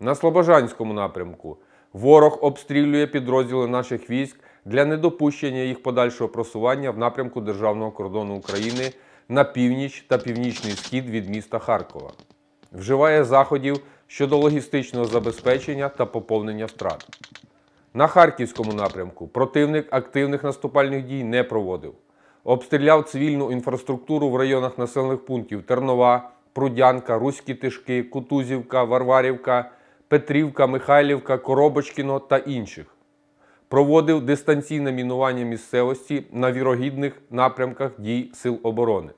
На Слобожанському напрямку ворог обстрілює підрозділи наших військ для недопущення їх подальшого просування в напрямку державного кордону України на північ та північний схід від міста Харкова. Вживає заходів щодо логістичного забезпечення та поповнення втрат. На Харківському напрямку противник активних наступальних дій не проводив. Обстріляв цивільну інфраструктуру в районах населених пунктів Тернова, Прудянка, Руські Тишки, Кутузівка, Варварівка. Петрівка, Михайлівка, Коробочкіно та інших. Проводив дистанційне мінування місцевості на вірогідних напрямках дій Сил оборони.